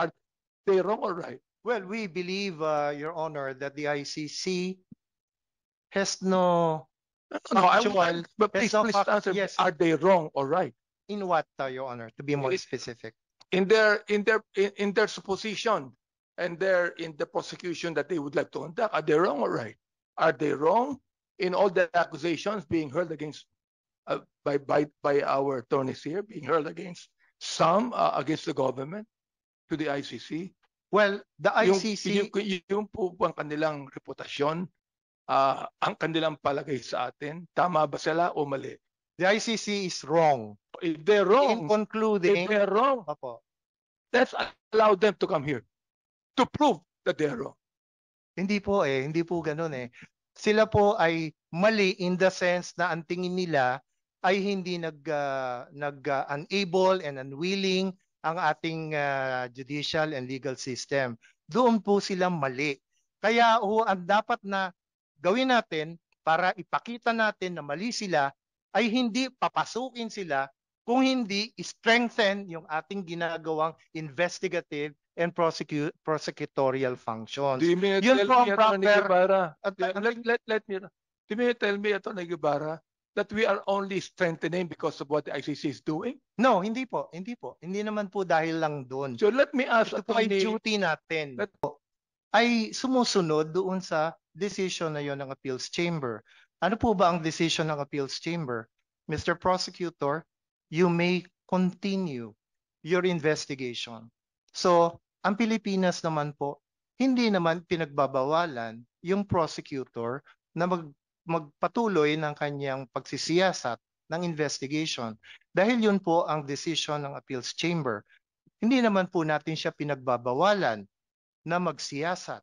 Are they wrong or right? Well, we believe, uh, Your Honor, that the ICC has no no, I actual, but please, no please answer. yes. Are they wrong or right in what, uh, Your Honor, to be more specific? in their in their in, in their supposition and their in the prosecution that they would like to conduct? Are they wrong or right? Are they wrong in all the accusations being hurled against uh, by by by our attorneys here being hurled against some uh, against the government, to the ICC? Well, the ICC... Yung, yung, yung po ang kanilang reputasyon, uh, ang kanilang palagay sa atin, tama ba sila o mali? The ICC is wrong. If they're wrong, in concluding, if they're wrong, Opo. let's allow them to come here to prove that they're wrong. Hindi po eh, hindi po ganoon eh. Sila po ay mali in the sense na ang tingin nila ay hindi nag uh, nag uh, unable and unwilling ang ating uh, judicial and legal system. Doon po sila mali. Kaya ho, ang dapat na gawin natin para ipakita natin na mali sila ay hindi papasukin sila kung hindi strengthen yung ating ginagawang investigative and prosecu- prosecutorial functions. Do you mean Yun tell me proper, ito, Nagibara? At, let, let, let me, do you mean tell me ito, Nagibara, that we are only strengthening because of what the ICC is doing? No, hindi po. Hindi po. Hindi naman po dahil lang doon. So let me ask Ito po attorney, duty natin Let- po, ay sumusunod doon sa decision na yon ng appeals chamber. Ano po ba ang decision ng appeals chamber? Mr. Prosecutor, you may continue your investigation. So, ang Pilipinas naman po, hindi naman pinagbabawalan yung prosecutor na mag magpatuloy ng kanyang pagsisiyasat ng investigation dahil yun po ang decision ng appeals chamber. Hindi naman po natin siya pinagbabawalan na magsiyasat.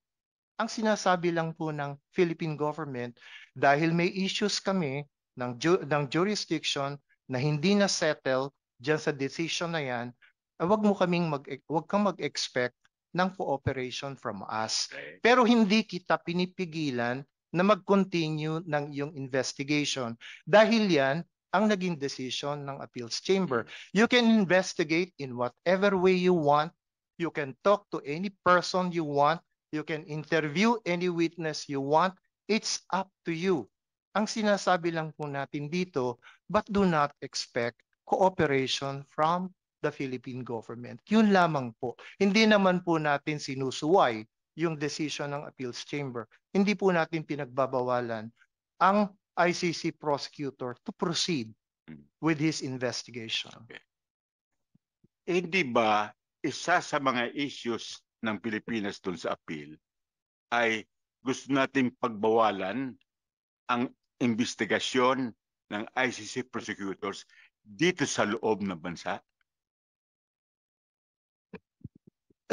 Ang sinasabi lang po ng Philippine government dahil may issues kami ng, ju- ng jurisdiction na hindi na settle diyan sa decision na yan, wag mo kaming mag wag kang mag-expect ng cooperation from us. Pero hindi kita pinipigilan na mag-continue ng iyong investigation. Dahil yan ang naging decision ng appeals chamber. You can investigate in whatever way you want. You can talk to any person you want. You can interview any witness you want. It's up to you. Ang sinasabi lang po natin dito, but do not expect cooperation from the Philippine government. Yun lamang po. Hindi naman po natin sinusuway yung decision ng appeals chamber. Hindi po natin pinagbabawalan ang ICC prosecutor to proceed hmm. with his investigation. Okay. Hindi ba isa sa mga issues ng Pilipinas dun sa appeal ay gusto natin pagbawalan ang investigasyon ng ICC prosecutors dito sa loob ng bansa?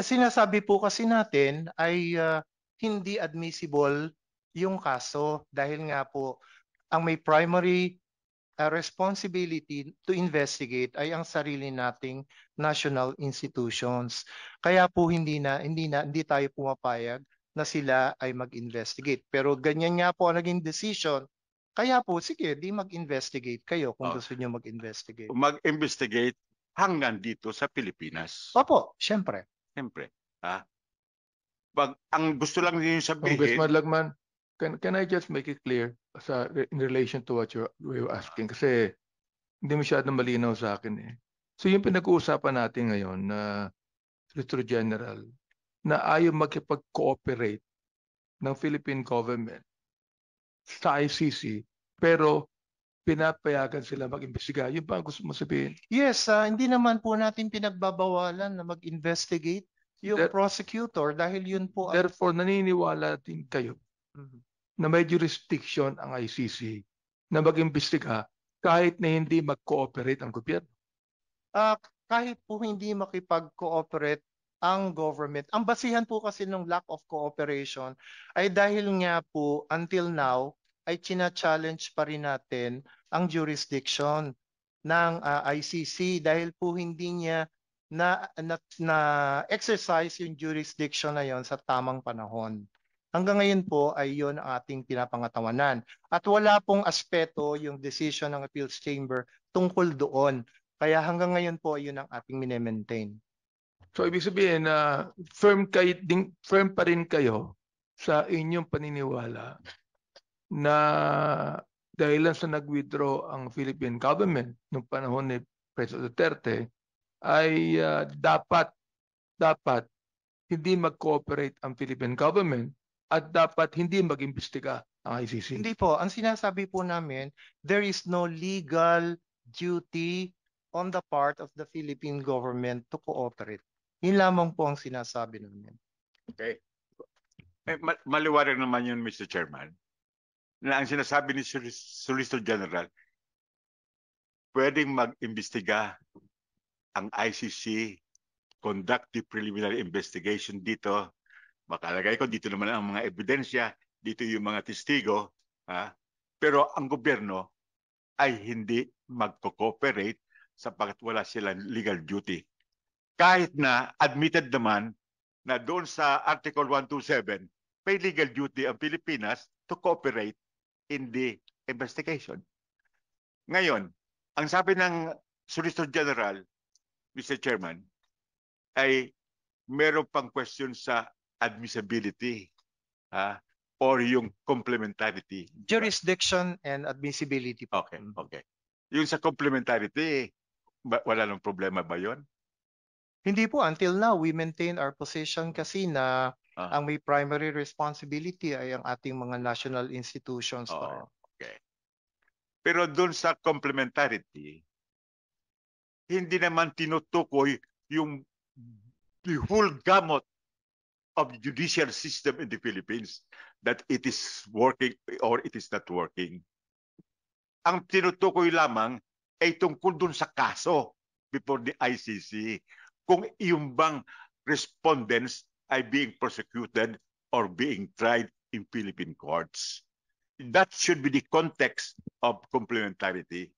sinasabi po kasi natin ay uh, hindi admissible yung kaso dahil nga po ang may primary uh, responsibility to investigate ay ang sarili nating national institutions. Kaya po hindi na hindi na hindi tayo pumapayag na sila ay mag-investigate. Pero ganyan nga po ang naging decision. Kaya po sige, di mag-investigate kayo kung oh. gusto niyo mag-investigate. Mag-investigate hanggang dito sa Pilipinas. Opo, syempre. Siyempre. Ha? Pag, ang gusto lang din sabihin... Congressman Lagman, can, can I just make it clear sa, in relation to what you're, you're asking? Kasi hindi masyado malinaw sa akin eh. So yung pinag-uusapan natin ngayon na uh, General na ayaw makipag-cooperate ng Philippine government sa ICC pero pinapayagan sila mag-imbestiga. Yun ba ang gusto mo sabihin? Yes, uh, hindi naman po natin pinagbabawalan na mag-investigate yung There, prosecutor dahil yun po ang... Therefore, naniniwala din kayo mm-hmm. na may jurisdiction ang ICC na mag-imbestiga kahit na hindi mag-cooperate ang gobyerno. Uh, kahit po hindi makipag-cooperate ang government. Ang basihan po kasi ng lack of cooperation ay dahil nga po until now ay china-challenge pa rin natin ang jurisdiction ng uh, ah, ICC dahil po hindi niya na, na, na exercise yung jurisdiction na yon sa tamang panahon. Hanggang ngayon po ay yon ang ating pinapangatawanan. At wala pong aspeto yung decision ng appeals chamber tungkol doon. Kaya hanggang ngayon po yun ang ating minemaintain. So ibig sabihin na uh, firm kayo ding, firm pa rin kayo sa inyong paniniwala na dahil lang sa nag-withdraw ang Philippine government noong panahon ni President Duterte ay uh, dapat dapat hindi mag-cooperate ang Philippine government at dapat hindi mag-imbestiga ang ICC. Hindi po. Ang sinasabi po namin, there is no legal duty on the part of the Philippine government to cooperate. Yun lamang po ang sinasabi namin. Okay. Eh, maliwanag naman yun, Mr. Chairman na ang sinasabi ni Solicitor General, pwedeng mag-imbestiga ang ICC, conduct the preliminary investigation dito. Makalagay ko, dito naman ang mga ebidensya, dito yung mga testigo. Ha? Pero ang gobyerno ay hindi magko-cooperate sapagkat wala silang legal duty. Kahit na admitted naman na doon sa Article 127, may legal duty ang Pilipinas to cooperate hindi investigation. Ngayon, ang sabi ng Solicitor General, Mr. Chairman, ay meron pang question sa admissibility ha, or yung complementarity. Jurisdiction and admissibility. Okay, okay. Yung sa complementarity, wala nang problema ba yon? Hindi po. Until now, we maintain our position kasi na Uh-huh. Ang may primary responsibility ay ang ating mga national institutions. Oh, okay. Pero doon sa complementarity, hindi naman tinutukoy yung the whole gamut of judicial system in the Philippines that it is working or it is not working. Ang tinutukoy lamang ay tungkol doon sa kaso before the ICC kung yung bang respondents are being prosecuted or being tried in Philippine courts. That should be the context of complementarity.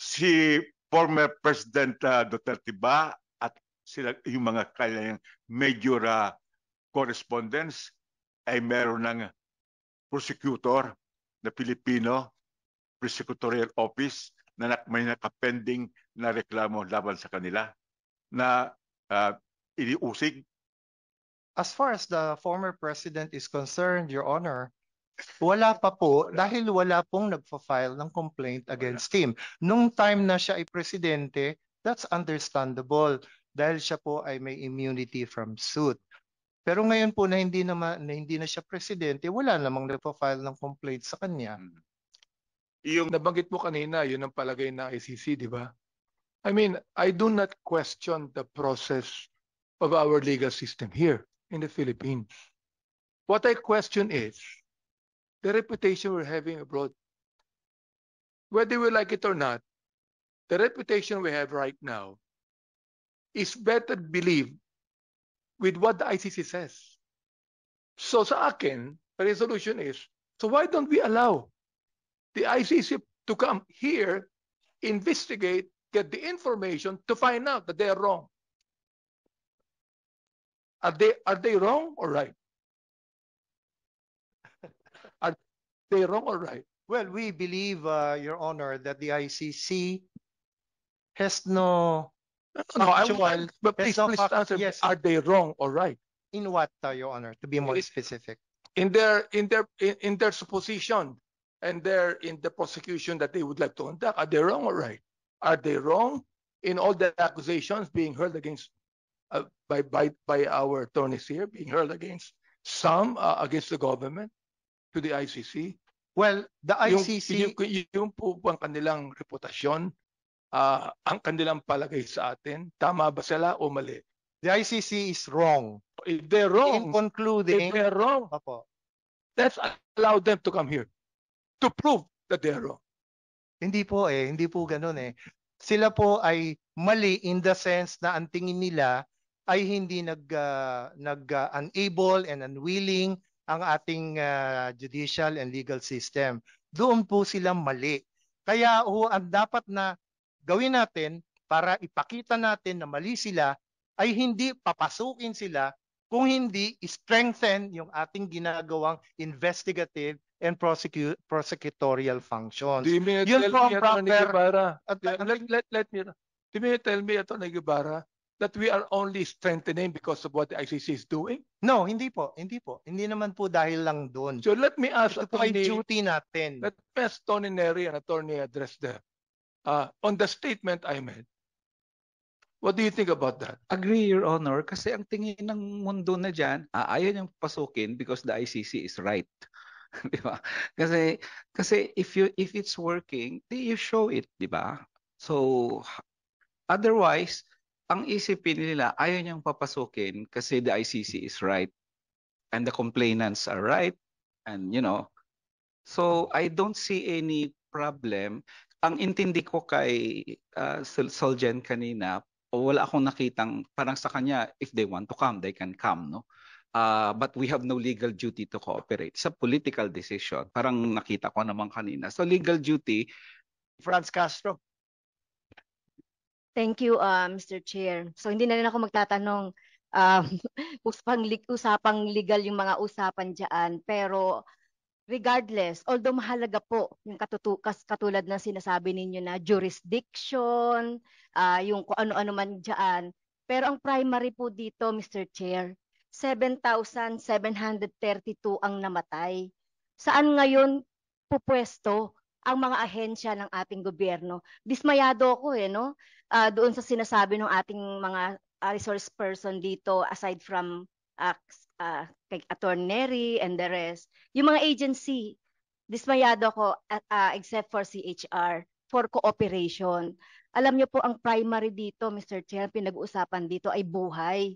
Si former President uh, Duterte ba at sila, yung mga kanyang major uh, ah, correspondence ay meron ng prosecutor na Pilipino, prosecutorial office na may nakapending na reklamo laban sa kanila na uh, iniusig. Oh, as far as the former president is concerned, Your Honor, wala pa po dahil wala pong nagfa-file ng complaint against him. Nung time na siya ay presidente, that's understandable dahil siya po ay may immunity from suit. Pero ngayon po na hindi na, na hindi na siya presidente, wala namang nagfa-file ng complaint sa kanya. Hmm. Yung nabanggit mo kanina, yun ang palagay ng ICC, di ba? I mean, I do not question the process of our legal system here in the Philippines. What I question is the reputation we're having abroad. Whether we like it or not, the reputation we have right now is better believed with what the ICC says. So sa akin, the resolution is, so why don't we allow the ICC to come here, investigate, get the information to find out that they're wrong. Are they are they wrong or right? are they wrong or right? Well, we believe, uh, Your Honor, that the ICC has no. No, no, actual, I but please, no please answer. Yes. Are they wrong or right? In what, uh, Your Honor? To be more specific. In their in their in, in their supposition and their in the prosecution that they would like to conduct, are they wrong or right? Are they wrong in all the accusations being hurled against Uh, by, by, by our attorneys here being hurled against some uh, against the government to the ICC. Well, the ICC... Yung, yung, yung po ang kanilang reputasyon, uh, ang kanilang palagay sa atin, tama ba sila o mali? The ICC is wrong. If they're wrong, in concluding, if they're wrong, Apo. let's allow them to come here to prove that they're wrong. Hindi po eh, hindi po ganoon eh. Sila po ay mali in the sense na ang tingin nila ay hindi nag uh, nag uh, unable and unwilling ang ating uh, judicial and legal system. Doon po sila mali. Kaya ho ang dapat na gawin natin para ipakita natin na mali sila ay hindi papasukin sila kung hindi strengthen yung ating ginagawang investigative and prosecu- prosecutorial functions. Do you mean Yun tell po me, proper, Atty. at, let, let, let me, do you mean tell me, Atty. Guevara, that we are only strengthening because of what the ICC is doing? No, hindi po. Hindi po. Hindi naman po dahil lang doon. So let me ask Ito Attorney... duty natin. Let me ask Tony Neri and Attorney Dresder. Uh, on the statement I made, what do you think about that? Agree, Your Honor. Kasi ang tingin ng mundo na dyan, aayon ah, yung pasukin because the ICC is right. di ba? Kasi, kasi if, you, if it's working, you show it, di ba? So, otherwise, ang isipin nila, ayaw niyang papasukin kasi the ICC is right and the complainants are right and you know. So I don't see any problem. Ang intindi ko kay uh, ah, Soljen kanina, wala akong nakitang parang sa kanya if they want to come, they can come, no? Uh, but we have no legal duty to cooperate. sa political decision. Parang nakita ko naman kanina. So legal duty, Franz Castro. Thank you, uh, Mr. Chair. So hindi na rin ako magtatanong um, usapang, usapang legal yung mga usapan dyan. Pero regardless, although mahalaga po yung katutukas katulad ng sinasabi ninyo na jurisdiction, uh, yung kung ano-ano man dyan. Pero ang primary po dito, Mr. Chair, 7,732 ang namatay. Saan ngayon pupwesto ang mga ahensya ng ating gobyerno. Dismayado ako eh, no? uh, doon sa sinasabi ng ating mga uh, resource person dito aside from uh, uh, kay Attorney and the rest, yung mga agency, dismayado ko at, uh, except for CHR for cooperation. Alam niyo po ang primary dito, Mr. Chair, pinag-uusapan dito ay buhay.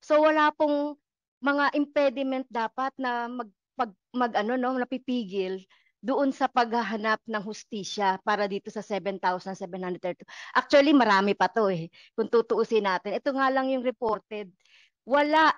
So wala pong mga impediment dapat na mag, pag, mag ano no, napipigil doon sa paghahanap ng hustisya para dito sa 7,732. Actually, marami pa to eh, kung tutuusin natin. Ito nga lang yung reported. Wala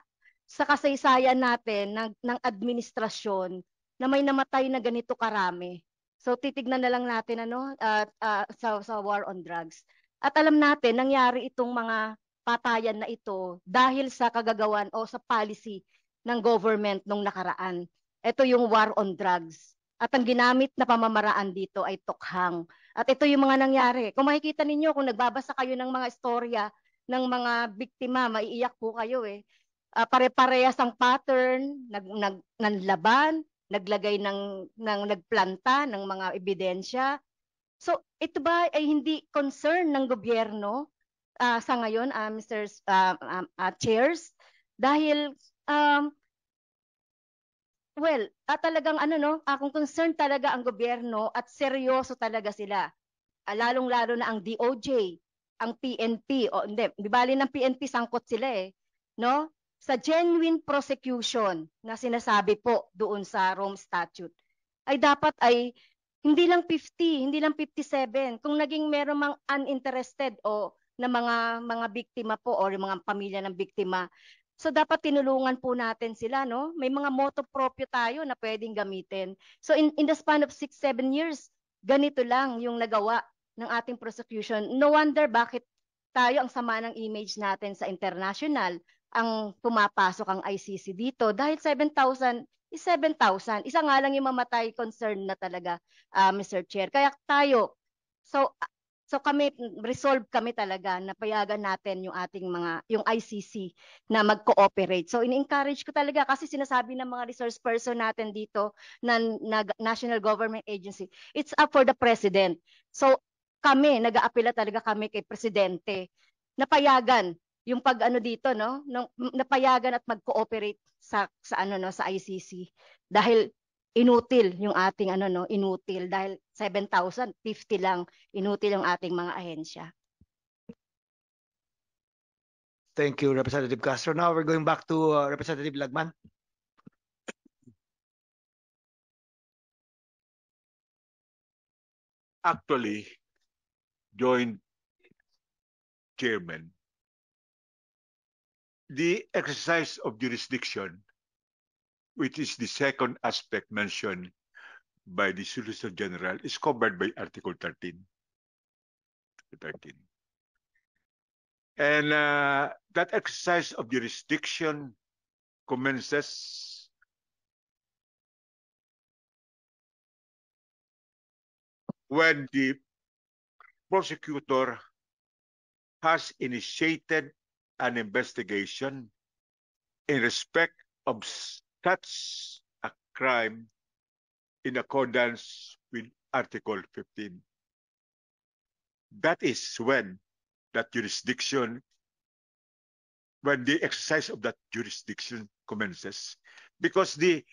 sa kasaysayan natin ng, ng administrasyon na may namatay na ganito karami. So titignan na lang natin ano uh, uh, sa, sa war on drugs. At alam natin nangyari itong mga patayan na ito dahil sa kagagawan o sa policy ng government nung nakaraan. Ito yung war on drugs. At ang ginamit na pamamaraan dito ay tukhang. At ito yung mga nangyari. Kung makikita ninyo, kung nagbabasa kayo ng mga istorya ng mga biktima, maiiyak po kayo eh. Uh, pare-parehas ang pattern, nag, nag, nanlaban, naglagay ng, ng nagplanta ng mga ebidensya. So ito ba ay hindi concern ng gobyerno uh, sa ngayon, uh, ah, Mr. Uh, uh, uh, Chairs? Dahil um, Well, at ah, talagang ano no, akong ah, concern talaga ang gobyerno at seryoso talaga sila. Ah, Lalong-lalo na ang DOJ, ang PNP, o hindi, di bali ng PNP sangkot sila eh, no? Sa genuine prosecution na sinasabi po doon sa Rome Statute, ay dapat ay hindi lang 50, hindi lang 57. Kung naging meron mang uninterested o na mga mga biktima po or yung mga pamilya ng biktima So dapat tinulungan po natin sila, no? May mga motto proprio tayo na pwedeng gamitin. So in, in the span of 6-7 years, ganito lang yung nagawa ng ating prosecution. No wonder bakit tayo ang sama ng image natin sa international ang pumapasok ang ICC dito dahil 7,000 is 7,000. Isa nga lang yung mamatay concern na talaga, uh, ah, Mr. Chair. Kaya tayo, so So kami resolve kami talaga na payagan natin yung ating mga yung ICC na mag-cooperate. So ini-encourage ko talaga kasi sinasabi ng mga resource person natin dito na, na national government agency, it's up for the president. So kami nag-aapela talaga kami kay presidente na payagan yung pag ano dito no, napayagan at mag-cooperate sa sa ano no sa ICC dahil inutil yung ating ano no, inutil dahil 7,050 lang inutil yung ating mga ahensya. Thank you, Representative Castro. Now we're going back to uh, Representative Lagman. Actually, joint chairman, the exercise of jurisdiction which is the second aspect mentioned by the Solicitor General, is covered by Article 13. 13. And uh, that exercise of jurisdiction commences when the prosecutor has initiated an investigation in respect of that's a crime in accordance with Article 15. That is when that jurisdiction, when the exercise of that jurisdiction commences, because the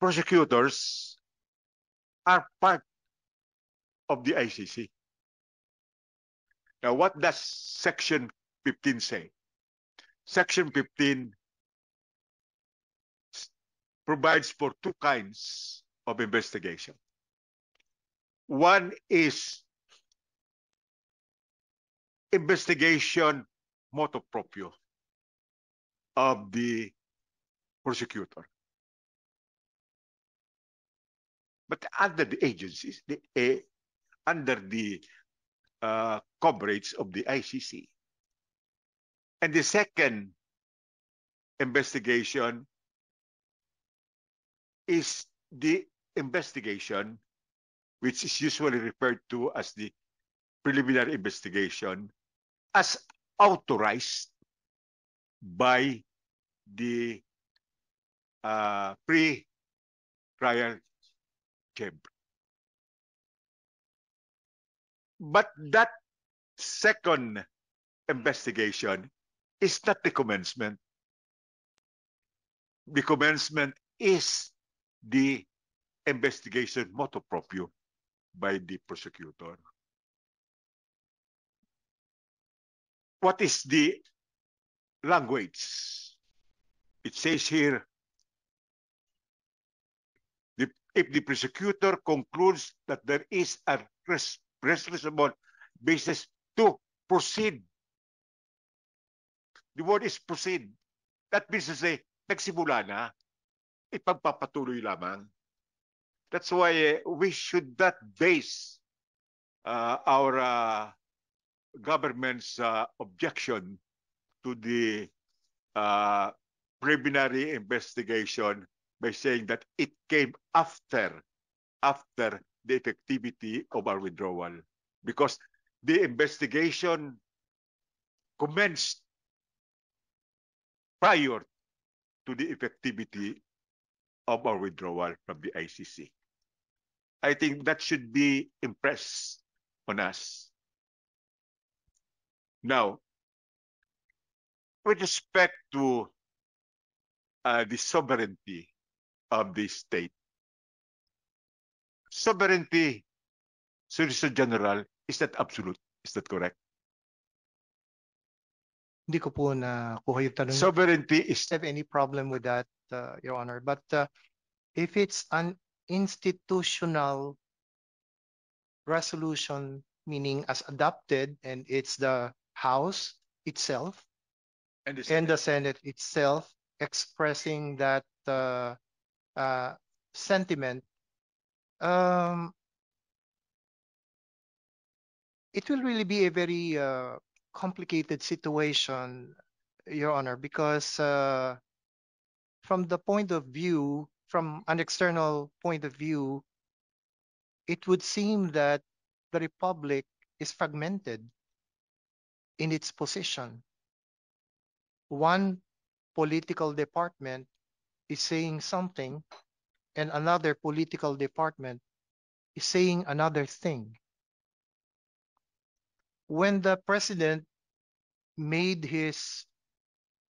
prosecutors are part of the ICC. Now, what does Section 15 say? Section 15 provides for two kinds of investigation. One is investigation motu proprio of the prosecutor. But under the agencies, the, uh, under the uh, coverage of the ICC. And the second investigation is the investigation, which is usually referred to as the preliminary investigation, as authorized by the uh, pre-trial chamber. But that second investigation is not the commencement. The commencement is the investigation motu proprio by the prosecutor. What is the language? It says here, if the prosecutor concludes that there is a res, reasonable basis to proceed, the word is proceed. That means to say, nagsimula na ipagpapatuloy lamang. That's why eh, we should not base uh, our uh, government's uh, objection to the uh, preliminary investigation by saying that it came after after the effectivity of our withdrawal because the investigation commenced prior to the effectivity of our withdrawal from the ICC. I think that should be impressed on us. Now, with respect to uh, the sovereignty of the state, sovereignty, Solicitor General, is that absolute? Is that correct? Hindi ko po na kuha yung tanong. Sovereignty is... have any problem with that? Uh, Your Honor. But uh, if it's an institutional resolution, meaning as adopted, and it's the House itself and the Senate, and the Senate itself expressing that uh, uh, sentiment, um, it will really be a very uh, complicated situation, Your Honor, because uh, from the point of view, from an external point of view, it would seem that the Republic is fragmented in its position. One political department is saying something, and another political department is saying another thing. When the president made his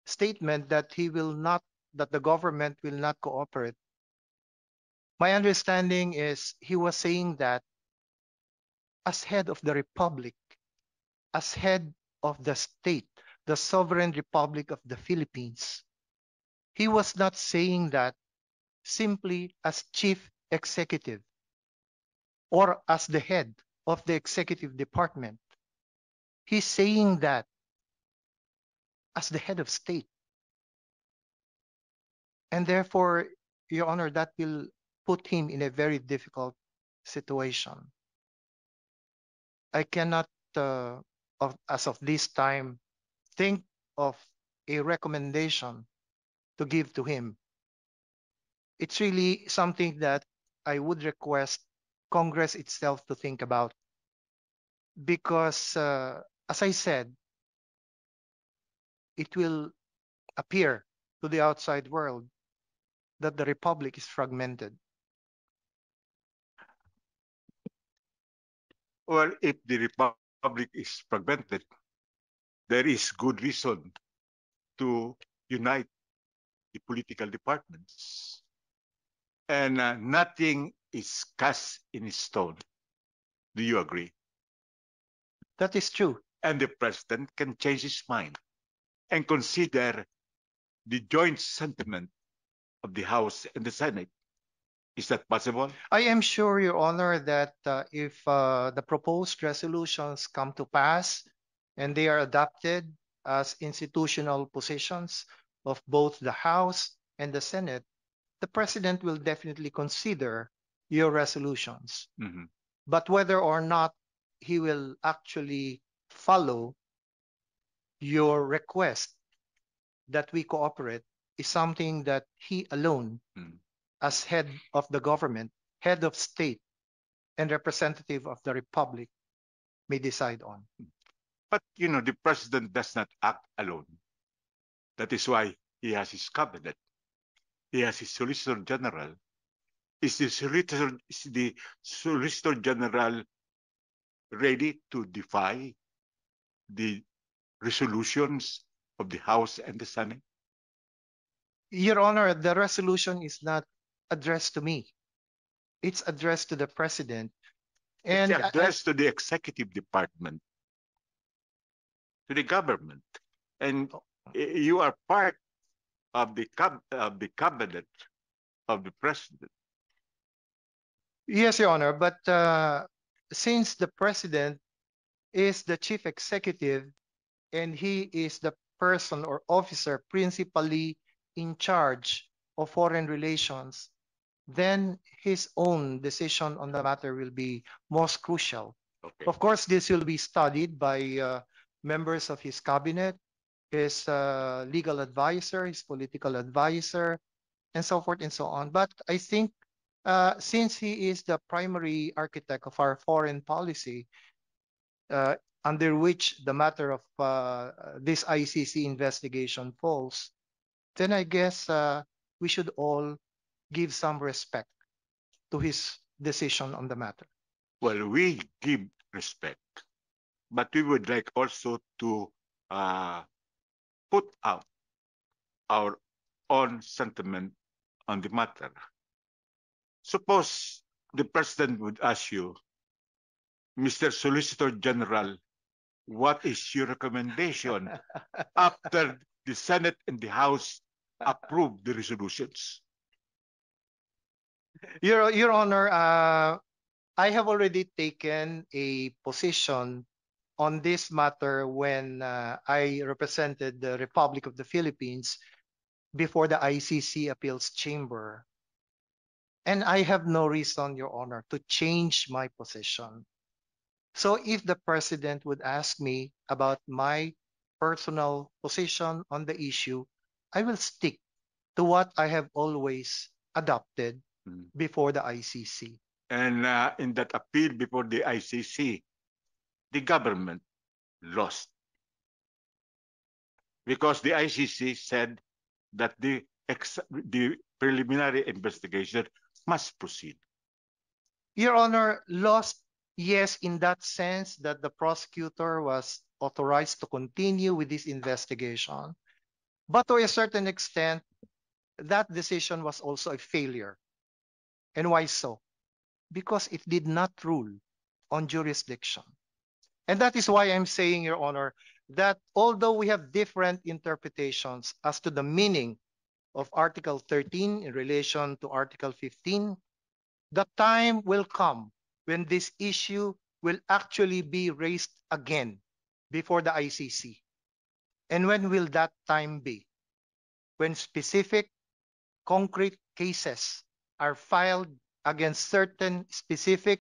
statement that he will not that the government will not cooperate. My understanding is he was saying that as head of the republic, as head of the state, the sovereign republic of the Philippines, he was not saying that simply as chief executive or as the head of the executive department. He's saying that as the head of state, and therefore, Your Honor, that will put him in a very difficult situation. I cannot, uh, as of this time, think of a recommendation to give to him. It's really something that I would request Congress itself to think about. Because, uh, as I said, it will appear to the outside world that the Republic is fragmented. Well, if the Republic is fragmented, there is good reason to unite the political departments. And uh, nothing is cast in stone. Do you agree? That is true. And the president can change his mind and consider the joint sentiment of the House and the Senate. Is that possible? I am sure, Your Honor, that uh, if uh, the proposed resolutions come to pass and they are adopted as institutional positions of both the House and the Senate, the President will definitely consider your resolutions. Mm -hmm. But whether or not he will actually follow your request that we cooperate is something that he alone, mm. as head of the government, head of state, and representative of the republic, may decide on. But you know, the president does not act alone. That is why he has his cabinet, he has his solicitor general. Is the solicitor, is the solicitor general ready to defy the resolutions of the House and the Senate? Your Honor, the resolution is not addressed to me. It's addressed to the president. And it's addressed I, to the executive department, to the government. And oh. you are part of the, of the cabinet of the president. Yes, Your Honor, but uh, since the president is the chief executive and he is the person or officer principally in charge of foreign relations, then his own decision on the matter will be most crucial. Okay. Of course, this will be studied by uh, members of his cabinet, his uh, legal advisor, his political advisor, and so forth and so on. But I think uh, since he is the primary architect of our foreign policy, uh, under which the matter of uh, this ICC investigation falls, then I guess uh, we should all give some respect to his decision on the matter. Well, we give respect, but we would like also to uh, put out our own sentiment on the matter. Suppose the president would ask you, Mr. Solicitor General, what is your recommendation after the Senate and the House approve the resolutions. Your, Your Honor, uh, I have already taken a position on this matter when uh, I represented the Republic of the Philippines before the ICC Appeals Chamber. And I have no reason, Your Honor, to change my position. So if the president would ask me about my personal position on the issue, I will stick to what I have always adopted mm. before the ICC. And uh, in that appeal before the ICC, the government lost because the ICC said that the, the preliminary investigation must proceed. Your Honor, lost, yes, in that sense that the prosecutor was authorized to continue with this investigation. But to a certain extent, that decision was also a failure. And why so? Because it did not rule on jurisdiction. And that is why I'm saying, Your Honor, that although we have different interpretations as to the meaning of Article 13 in relation to Article 15, the time will come when this issue will actually be raised again before the ICC. And when will that time be? When specific concrete cases are filed against certain specific